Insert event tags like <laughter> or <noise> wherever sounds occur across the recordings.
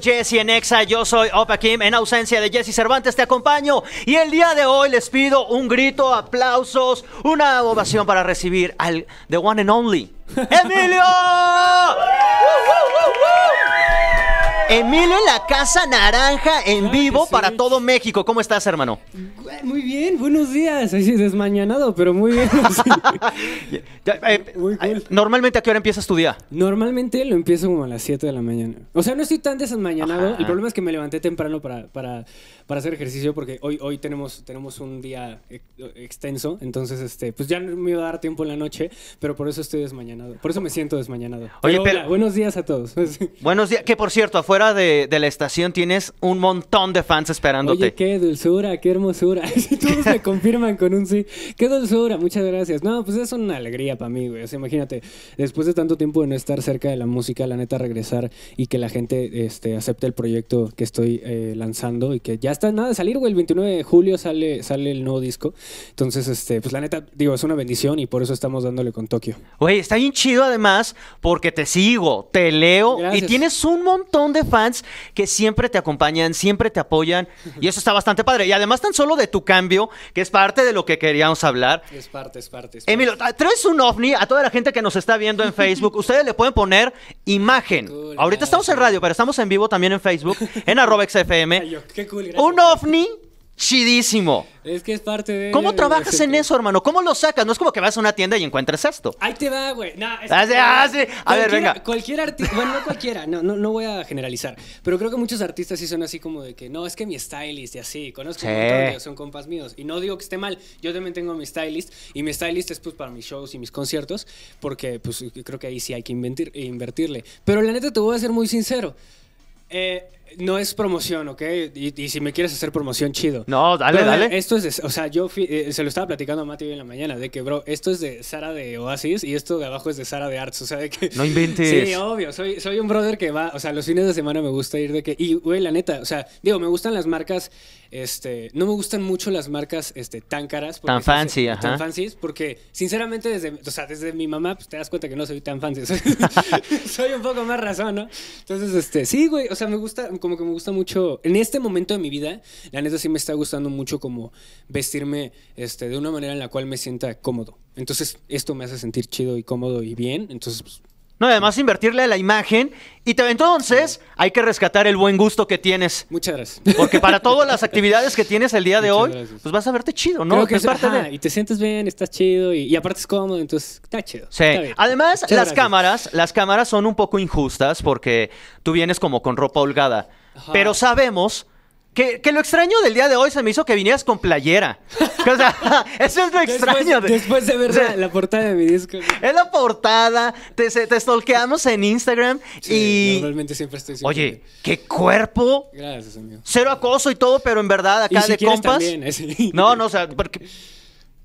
Jesse en yo soy Opa Kim. En ausencia de Jesse Cervantes te acompaño. Y el día de hoy les pido un grito, aplausos, una ovación para recibir al The One and Only, <laughs> Emilio. Emilio en la Casa Naranja en vivo para todo México. ¿Cómo estás, hermano? Muy bien, buenos días. Desmañanado, pero muy bien. <laughs> Eh, eh, Normalmente, ¿a qué hora empiezas tu día? Normalmente lo empiezo como a las 7 de la mañana. O sea, no estoy tan desmañanado. El problema es que me levanté temprano para, para, hacer ejercicio porque hoy, hoy tenemos, tenemos un día extenso. Entonces, este, pues ya no me iba a dar tiempo en la noche, pero por eso estoy desmañanado. Por eso me siento desmañanado. Oye, buenos días a todos. <laughs> buenos días. Que por cierto, afuera de, la estación tienes un montón de fans esperándote. Oye, qué dulzura, qué hermosura. <laughs> Todos me <laughs> confirman con un sí. Qué dulzura, muchas gracias. No, pues es una alegría para mí, güey. imagínate, después de tanto tiempo de no estar cerca de la música, la neta regresar y que la gente este, acepte el proyecto que estoy eh, lanzando y que ya está nada de salir, güey. El 29 de julio sale, sale el nuevo disco. Entonces, este, pues la neta, digo, es una bendición y por eso estamos dándole con Tokio. Güey, está bien chido además porque te sigo, te leo y tienes un montón de fans que siempre te acompañan, siempre te apoyan y eso está bastante padre. Y además tan solo de tu cambio, que es parte de lo que queríamos hablar. Es parte, es parte. Es Emilio, traes un ovni a toda la gente que nos está viendo en Facebook. Ustedes le pueden poner imagen. Ahorita estamos en radio, pero estamos en vivo también en Facebook, en arroba XFM. qué cool, un ovni chidísimo. Es que es parte de. ¿Cómo trabajas en eso, hermano? ¿Cómo lo sacas? No es como que vas a una tienda y encuentras esto. Ahí te va, güey. No, ah, ah, A ver, venga. Cualquier artista. Bueno, no cualquiera. No, no, voy a generalizar. Pero creo que muchos artistas sí son así como de que no, es que mi stylist y así. Conozco son compas míos. Y no digo que esté mal. Yo también tengo mi stylist. Y mi stylist es pues para mis shows y mis conciertos. Porque pues creo que ahí sí hay que invertirle. Pero la neta te voy a ser muy sincero. Eh no es promoción, ¿ok? Y, si me quieres hacer promoción, chido. No, dale, dale. Esto es de, o sea, yo eh, se lo estaba platicando a Mati hoy en la mañana, de que, bro, esto es de Sara de Oasis y esto de abajo es de Sara de Arts, o sea, de que... No inventes. Sí, obvio, soy, un brother que va, o sea, los fines de semana me gusta ir de que... Y, güey, la neta, o sea, digo, me gustan las marcas, este, no me gustan mucho las marcas, este, tan caras. Tan fancy, ajá. Tan fancy, porque, sinceramente, desde, o sea, desde mi mamá, pues te das cuenta que no soy tan fancy, soy, <laughs> <laughs> soy un poco más razón, ¿no? Entonces, este, sí, güey, o sea, me gusta como que me gusta mucho, en este momento de mi vida, la neta sí me está gustando mucho como vestirme este, de una manera en la cual me sienta cómodo. Entonces esto me hace sentir chido y cómodo y bien, entonces pues, no, además invertirle a la imagen. Y te, entonces hay que rescatar el buen gusto que tienes. Muchas gracias. Porque para todas las actividades que tienes el día de hoy, pues vas a verte chido, ¿no? Y te sientes bien, estás chido y, aparte es cómodo, entonces está chido. Sí. Además, las cámaras, las cámaras son un poco injustas porque tú vienes como con ropa holgada. Pero sabemos que, que, lo extraño del día de hoy se me hizo que vinieras con playera. o sea, <laughs> eso es lo extraño. Después, de ver la, portada de mi disco. Es la portada, te, te stalkeamos en Instagram sí, y... Normalmente siempre estoy... diciendo. Oye, qué cuerpo. Gracias, amigo. Cero acoso y todo, pero en verdad acá de compas... Eh, no, no, o sea, porque...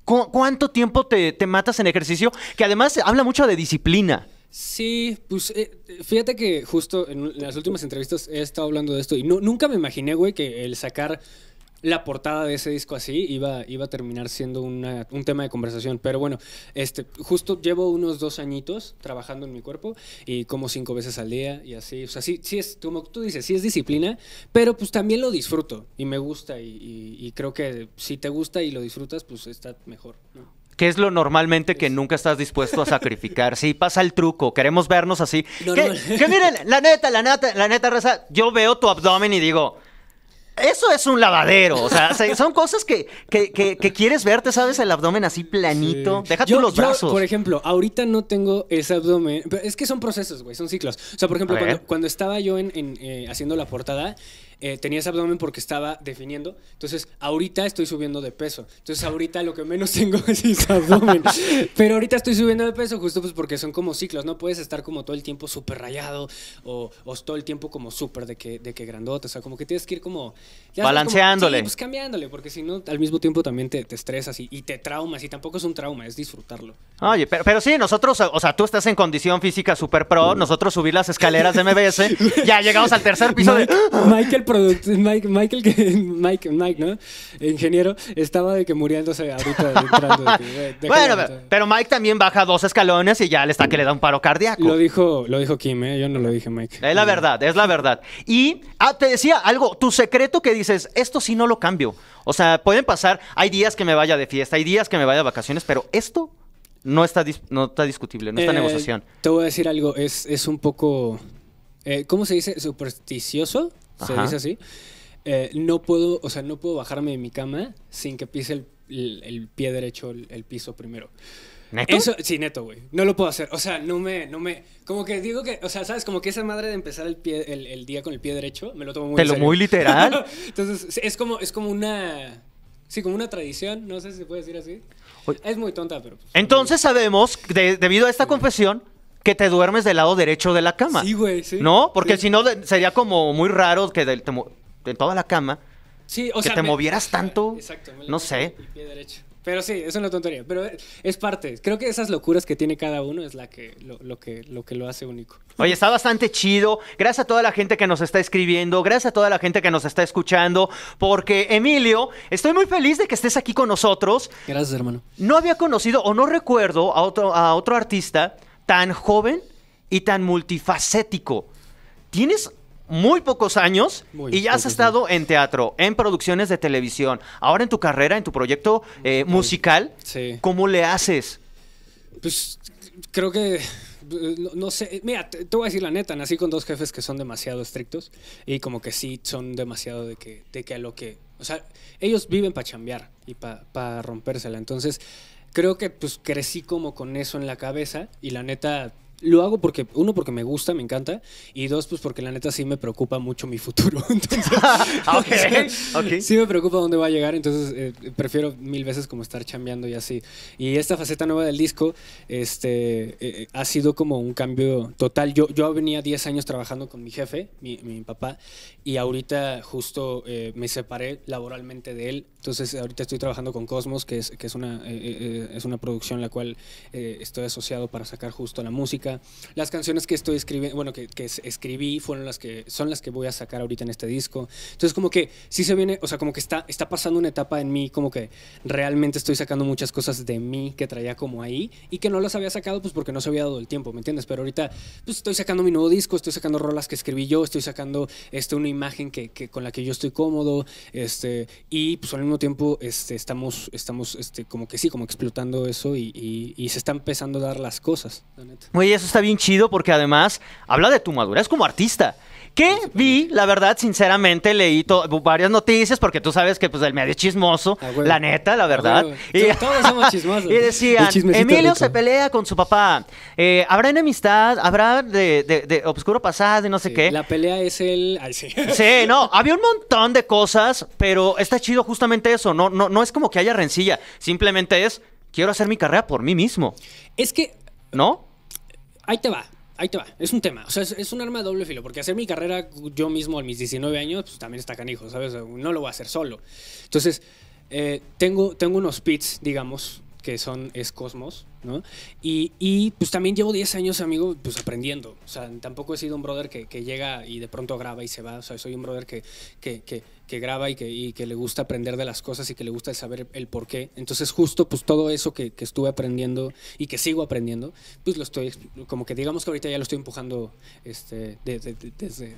¿Cuánto tiempo te, te matas en ejercicio? Que además habla mucho de disciplina. Sí, pues eh, fíjate que justo en las últimas entrevistas he estado hablando de esto y no, nunca me imaginé, güey, que el sacar la portada de ese disco así iba, iba a terminar siendo una, un tema de conversación. Pero bueno, este, justo llevo unos dos añitos trabajando en mi cuerpo y como cinco veces al día y así. O sea, sí, es, como tú dices, sí es disciplina, pero pues también lo disfruto y me gusta y, y creo que si te gusta y lo disfrutas, pues está mejor. ¿no? ¿Qué es lo normalmente que nunca estás dispuesto a sacrificar? Sí, pasa el truco, queremos vernos así. que, miren, la neta, la neta, la neta, Reza, yo veo tu abdomen y digo, eso es un lavadero. O sea, son cosas que, que, que, quieres verte, ¿sabes? El abdomen así planito. Deja tú los brazos. por ejemplo, ahorita no tengo ese abdomen. Pero es que son procesos, güey, son ciclos. O sea, por ejemplo, cuando, estaba yo en, eh, haciendo la portada, eh, tenía ese abdomen porque estaba definiendo. Entonces, ahorita estoy subiendo de peso. Entonces, ahorita lo que menos <laughs> tengo es ese abdomen. <laughs> Pero ahorita estoy subiendo de peso justo pues porque son como ciclos. No puedes estar como todo el tiempo súper rayado o, o, todo el tiempo como súper de que, de que grandote. O sea, como que tienes que ir como... Balanceándole. pues cambiándole, porque si no, al mismo tiempo también te, estresas y, y, te traumas. Y tampoco es un trauma, es disfrutarlo. Oye, pero, pero sí, nosotros, o sea, tú estás en condición física súper pro. Mm. Nosotros subir las escaleras de MBS. <laughs> ya llegamos al tercer piso de... <gasps> Michael Mike, Michael, <laughs> Mike, Mike, ¿no? ingeniero, estaba de que muriéndose ahorita. De de, bueno, pero, Mike también baja dos escalones y ya le está que le da un paro cardíaco. Lo dijo, lo dijo Kim, ¿eh? yo no lo dije Mike. Es la verdad, es la verdad. Y ah, te decía algo, tu secreto que dices, esto sí no lo cambio. O sea, pueden pasar, hay días que me vaya de fiesta, hay días que me vaya de vacaciones, pero esto no está, no está discutible, no está eh, negociación. Te voy a decir algo, es, es un poco, eh, ¿cómo se dice? Supersticioso se dice así. Eh, no puedo, o sea, no puedo bajarme de mi cama sin que pise el, pie derecho el, piso primero. ¿Neto? sí, neto, güey. No lo puedo hacer. O sea, no me, no me. Como que digo que, o sea, ¿sabes? Como que esa madre de empezar el pie, el, día con el pie derecho, me lo tomo muy Te lo muy literal. <laughs> Entonces, es como, es como una. Sí, como una tradición, no sé si se puede decir así. Es muy tonta, pero. Pues, Entonces sabemos, debido a esta confesión, que te duermes del lado derecho de la cama. Sí, güey, sí. ¿No? Porque si no, sería como muy raro que de, te, de toda la cama. Sí, o que te movieras tanto. Exacto, no sé. pie derecho. Pero sí, es una tontería. Pero es parte. Creo que esas locuras que tiene cada uno es la que lo, que, lo que lo hace único. Oye, está bastante chido. Gracias a toda la gente que nos está escribiendo. Gracias a toda la gente que nos está escuchando. Porque, Emilio, estoy muy feliz de que estés aquí con nosotros. Gracias, hermano. No había conocido o no recuerdo a otro, a otro artista tan joven y tan multifacético. Tienes muy pocos años y ya has estado en teatro, en producciones de televisión, ahora en tu carrera, en tu proyecto eh, musical. ¿Cómo le haces? Pues creo que no, sé, mira, te, voy a decir la neta, nací con dos jefes que son demasiado estrictos y como que sí son demasiado de que, que a lo que, o sea, ellos viven para chambear y para rompérsela, entonces creo que pues crecí como con eso en la cabeza y la neta lo hago porque, uno, porque me gusta, me encanta, y dos, pues porque la neta sí me preocupa mucho mi futuro. <laughs> <laughs> <laughs> Sí me preocupa dónde va a llegar, entonces eh, prefiero mil veces como estar chambeando y así. Y esta faceta nueva del disco este, eh, eh, ha sido como un cambio total. Yo, yo venía 10 años trabajando con mi jefe, mi, mi papá, y ahorita justo me separé laboralmente de él. Entonces ahorita estoy trabajando con Cosmos, que es, que es, una, es una producción en la cual estoy asociado para sacar justo la música las canciones que estoy escribiendo, bueno, que, escribí fueron las que son las que voy a sacar ahorita en este disco. Entonces como que sí se viene, o sea, como que está, está pasando una etapa en mí, como que realmente estoy sacando muchas cosas de mí que traía como ahí y que no las había sacado pues porque no se había dado el tiempo, ¿me entiendes? Pero ahorita pues estoy sacando mi nuevo disco, estoy sacando rolas que escribí yo, estoy sacando este, una imagen que, con la que yo estoy cómodo, este, y pues al mismo tiempo este, estamos, estamos este, como que sí, como explotando eso y, se están empezando a dar las cosas, la neta eso está bien chido porque además habla de tu madurez como artista. Que vi, la verdad, sinceramente, leí varias noticias, porque tú sabes que pues el medio es chismoso, ah, la neta, la ah, verdad. y, Todos somos <laughs> chismosos. y decían, Emilio se pelea con su papá, eh, habrá enemistad, habrá de, obscuro pasado y no sé qué. La pelea es el... <laughs> sí. no, había un montón de cosas, pero está chido justamente eso, no, no, no es como que haya rencilla, simplemente es, quiero hacer mi carrera por mí mismo. Es que... ¿No? ahí te va, ahí te va. Es un tema. O sea, es, un arma de doble filo. Porque hacer mi carrera yo mismo a mis 19 años, pues también está canijo, ¿sabes? No lo voy a hacer solo. Entonces, eh, tengo, tengo unos pits, digamos, que son es Cosmos, ¿no? Y, y, pues también llevo 10 años, amigo, pues aprendiendo. O sea, tampoco he sido un brother que, llega y de pronto graba y se va. O sea, soy un brother que que graba y que, le gusta aprender de las cosas y que le gusta saber el por qué. Entonces justo pues todo eso que, estuve aprendiendo y que sigo aprendiendo, pues lo estoy, como que digamos que ahorita ya lo estoy empujando este, desde,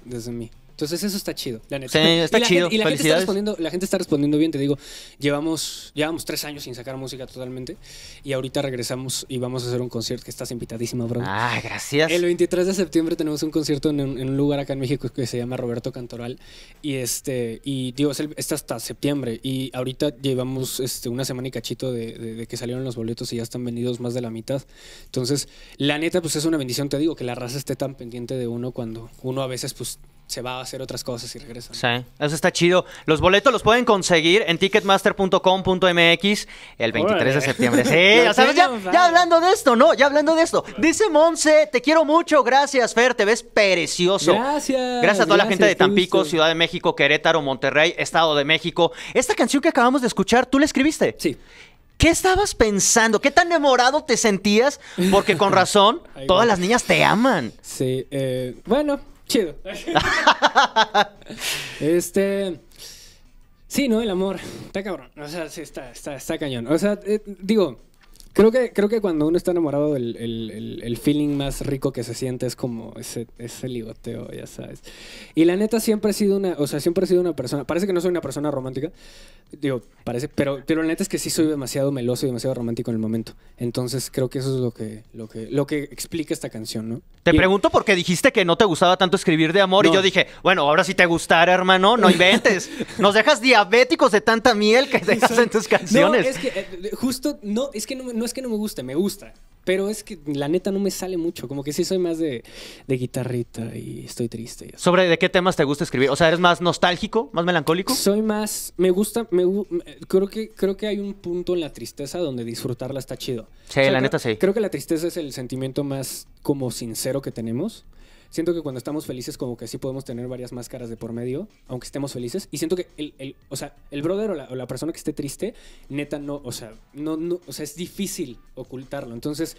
desde mí. Entonces eso está chido, la neta. Sí, está chido. y la gente, está respondiendo, la gente está respondiendo bien, te digo, llevamos, llevamos tres años sin sacar música totalmente y ahorita regresamos y vamos a hacer un concierto que estás invitadísima, bro. Ah, gracias. El 23 de septiembre tenemos un concierto en, un lugar acá en México que se llama Roberto Cantoral y este, y digo, es, hasta septiembre y ahorita llevamos este, una semana y cachito de, de que salieron los boletos y ya están vendidos más de la mitad. Entonces, la neta, pues es una bendición, te digo, que la raza esté tan pendiente de uno cuando uno a veces, pues se va a hacer otras cosas y regresa. Sí, eso está chido. Los boletos los pueden conseguir en ticketmaster.com.mx el 23 de septiembre. Sí, <laughs> ya, hablando de esto, ¿no? Ya hablando de esto. Dice Monse, te quiero mucho, gracias Fer, te ves precioso. Gracias. Gracias a toda la gente de Tampico, Ciudad de México, Querétaro, Monterrey, Estado de México. Esta canción que acabamos de escuchar, ¿tú la escribiste? Sí. ¿Qué estabas pensando? ¿Qué tan enamorado te sentías? Porque con <laughs> razón, todas las niñas te aman. Sí, eh, bueno, Chido. <laughs> este. Sí, ¿no? El amor. Está cabrón. O sea, sí, está, está, está cañón. O sea, eh, digo, Creo que, creo que cuando uno está enamorado, el, feeling más rico que se siente es como ese, ese ligoteo, ya sabes. Y la neta siempre he sido una, o sea, siempre he sido una persona, parece que no soy una persona romántica, digo, parece, pero, pero la neta es que sí soy demasiado meloso y demasiado romántico en el momento. Entonces creo que eso es lo que, lo que, lo que explica esta canción, ¿no? Te pregunto porque dijiste que no te gustaba tanto escribir de amor y yo dije, bueno, ahora si te gustará, hermano, no inventes. Nos dejas diabéticos de tanta miel que dejas en tus <laughs> canciones. No, es que eh, justo, no, es que no no es que no me guste, me gusta. Pero es que la neta no me sale mucho. Como que sí soy más de, guitarrita y estoy triste. ¿Sobre de qué temas te gusta escribir? O sea, ¿eres más nostálgico? ¿Más melancólico? Soy más. Me gusta. Me, creo, que, creo que hay un punto en la tristeza donde disfrutarla está chido. Sí, la neta sí. Creo que la tristeza es el sentimiento más como sincero que tenemos siento que cuando estamos felices como que sí podemos tener varias máscaras de por medio, aunque estemos felices. Y siento que el, o sea, el brother o la, persona que esté triste, neta, no, o sea, no, o sea, es difícil ocultarlo. Entonces...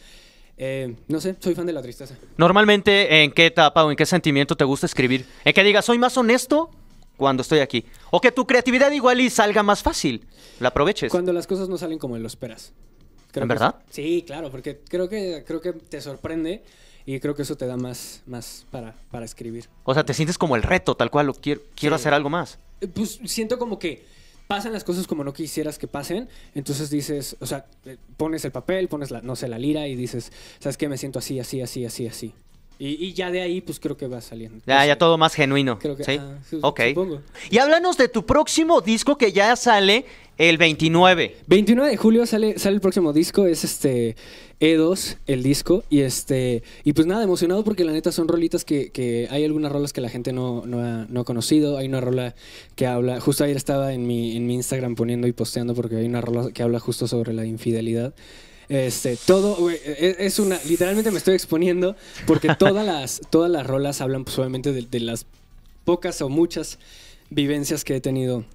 Eh, no sé, soy fan de la tristeza. Normalmente, ¿en qué etapa o en qué sentimiento te gusta escribir? En que digas, soy más honesto cuando estoy aquí. O que tu creatividad igual y salga más fácil. La aproveches. Cuando las cosas no salen como lo esperas. ¿En verdad? Sí, claro, porque creo que, creo que te sorprende y creo que eso te da más, más para, escribir. O sea, te sientes como el reto, tal cual, quiero, quiero hacer algo más. Eh, pues siento como que pasan las cosas como no quisieras que pasen, entonces dices, o sea, eh, pones el papel, pones la, no sé, la lira y dices, ¿sabes qué? Me siento así, así, así, así, así. Y, ya de ahí, pues creo que va saliendo. Ya, pues, ya todo más genuino. Creo que, ¿Sí? Ah, y háblanos de tu próximo disco que ya sale el 29. 29 de julio sale, sale el próximo disco, es este E2, el disco. Y este y pues nada, emocionado porque la neta son rolitas que, hay algunas rolas que la gente no, ha, no, conocido. Hay una rola que habla, justo ayer estaba en mi, en mi Instagram poniendo y posteando porque hay una rola que habla justo sobre la infidelidad. Este, todo, e, e, es una, literalmente me estoy exponiendo porque <laughs> todas las, todas las rolas hablan pues obviamente de, de las pocas o muchas vivencias que he tenido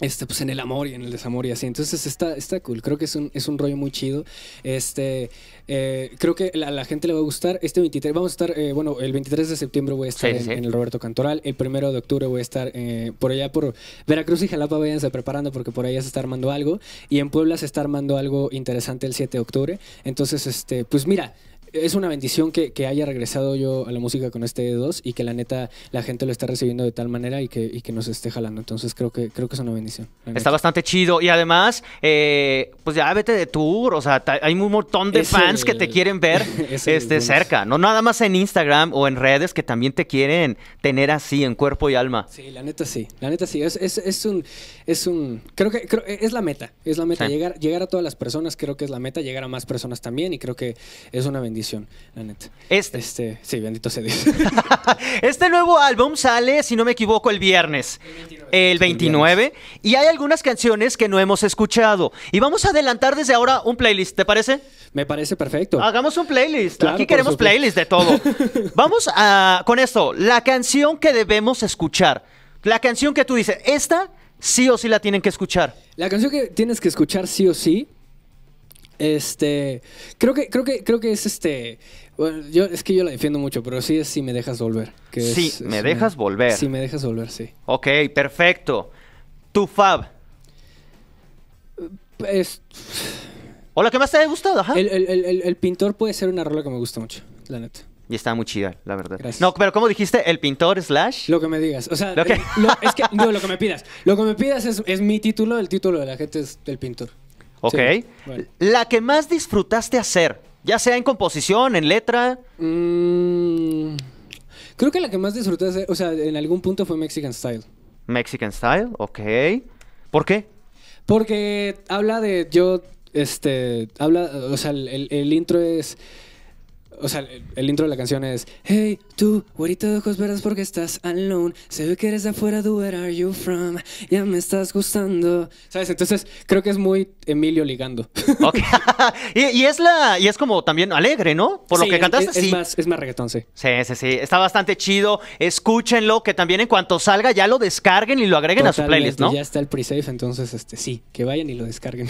este, pues en el amor y en el desamor y así. Entonces está, está cool. Creo que es un, rollo muy chido. Este, eh, creo que a la, gente le va a gustar. Este 23, vamos a estar, eh, bueno, el 23 de septiembre voy a estar en, el Roberto Cantoral. El primero de octubre voy a estar eh, por allá, por Veracruz y Jalapa, vayanse preparando porque por allá se está armando algo. Y en Puebla se está armando algo interesante el 7 de octubre. Entonces, este, pues mira, es una bendición que, haya regresado yo a la música con este E2 y que la neta la gente lo está recibiendo de tal manera y que, y que nos esté jalando. Entonces creo que, creo que es una bendición. Está bastante chido. Y además, eh, pues ya vete de tour. O sea, hay un montón de fans que te quieren ver <laughs> este, cerca. No nada más en Instagram o en redes que también te quieren tener así en cuerpo y alma. Sí, la neta sí. La neta sí. Es, es, es un, es un. Creo que creo, es la meta. Es la meta. Llegar, llegar a todas las personas creo que es la meta. Llegar a más personas también. Y creo que es una bendición este. este sí, bendito se dice. <laughs> este nuevo álbum sale, si no me equivoco, el viernes. El 29. y hay algunas canciones que no hemos escuchado. Y vamos a adelantar desde ahora un playlist, ¿te parece? Me parece perfecto. Hagamos un playlist. Aquí queremos playlist de todo. <laughs> vamos a, con esto, la canción que debemos escuchar. La canción que tú dices, esta sí o sí la tienen que escuchar. La canción que tienes que escuchar sí o sí este, creo que, creo que, creo que es este. yo, es que yo la defiendo mucho, pero sí es si me dejas volver. Que sí, me dejas volver. Si me dejas volver, sí. Ok, perfecto. Tu fab. Es... O la que más te ha gustado, ajá. El, pintor puede ser una rola que me gusta mucho, la neta. Y está muy chida, la verdad. Gracias. No, pero ¿cómo dijiste? ¿El pintor slash? Lo que me digas. O sea, ¿Lo que... Eh, no, lo que me pidas. Lo que me pidas es, es mi título, el título de la gente es el pintor. ¿Ok? La que más disfrutaste hacer, ya sea en composición, en letra. Mm. creo que la que más disfruté hacer, o sea, en algún punto fue Mexican Style. Mexican Style, ok. ¿Por qué? Porque habla de yo, este, habla, o sea, el intro es o sea, el, intro de la canción es Hey, tú, güerito de ojos verdes porque estás alone Se ve que eres de afuera, do where are you from Ya me estás gustando ¿Sabes? Entonces, creo que es muy Emilio ligando <laughs> <laughs> y, es la, y es como también alegre, ¿no? Por lo que cantaste, es, sí. es, más, reggaetón, sí Sí, sí, sí, está bastante chido Escúchenlo, que también en cuanto salga ya lo descarguen y lo agreguen a su playlist, ¿no? ya está el pre-save, entonces, este, sí, que vayan y lo descarguen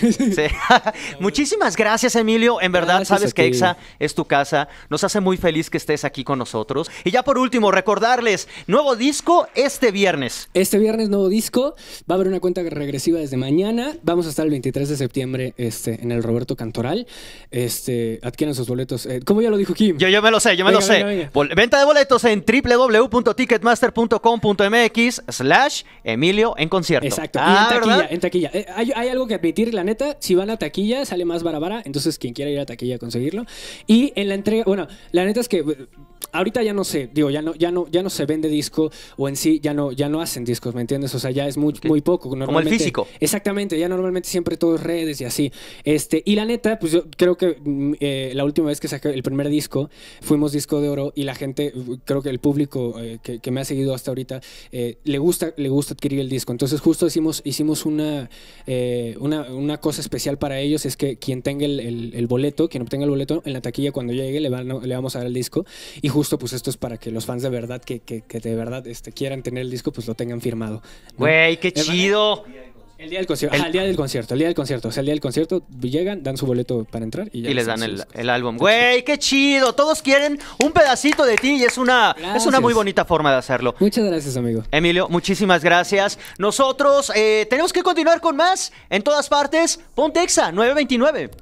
<laughs> Muchísimas gracias, Emilio En verdad, sabes que EXA es tu casa nos hace muy feliz que estés aquí con nosotros. Y ya por último, recordarles, nuevo disco este viernes. Este viernes nuevo disco. Va a haber una cuenta regresiva desde mañana. Vamos a estar el 23 de septiembre este, en el Roberto Cantoral. Este, adquieren sus boletos. Eh, ¿Cómo ya lo dijo Kim? Yo, me lo sé, yo me lo sé. Venta de boletos en www.ticketmaster.com.mx slash Emilio en concierto. Exacto. Ah, en taquilla, en taquilla. Eh, hay, algo que admitir, la neta, si van a taquilla sale más barabara, entonces quien quiera ir a taquilla a conseguirlo. Y en la entrega, bueno, la neta es que ahorita ya no sé, digo, ya no, ya no, ya no se vende disco o en sí ya no, ya no hacen discos, ¿me entiendes? O sea, ya es muy, muy poco. Como el físico. Exactamente, ya normalmente siempre todo redes y así. Este, y la neta, pues yo creo que mm, eh, la última vez que saqué el primer disco, fuimos disco de oro y la gente, mm, creo que el público eh, que, me ha seguido hasta ahorita, eh, le gusta, le gusta adquirir el disco. Entonces, justo hicimos, hicimos una, una, una, cosa especial para ellos, es que quien tenga el, boleto, quien obtenga el boleto en la taquilla cuando llegue, le, le vamos a dar el disco. Y justo pues esto es para que los fans de verdad que, de verdad este, quieran tener el disco pues lo tengan firmado. Güey, qué chido. El día del concierto. El... día del concierto, el día del concierto. O sea, el día del concierto llegan, dan su boleto para entrar y, les dan el, álbum. Güey, qué chido. Todos quieren un pedacito de ti y es una, es una muy bonita forma de hacerlo. Muchas gracias, amigo. Emilio, muchísimas gracias. Nosotros eh, tenemos que continuar con más en todas partes. Pontexa 929.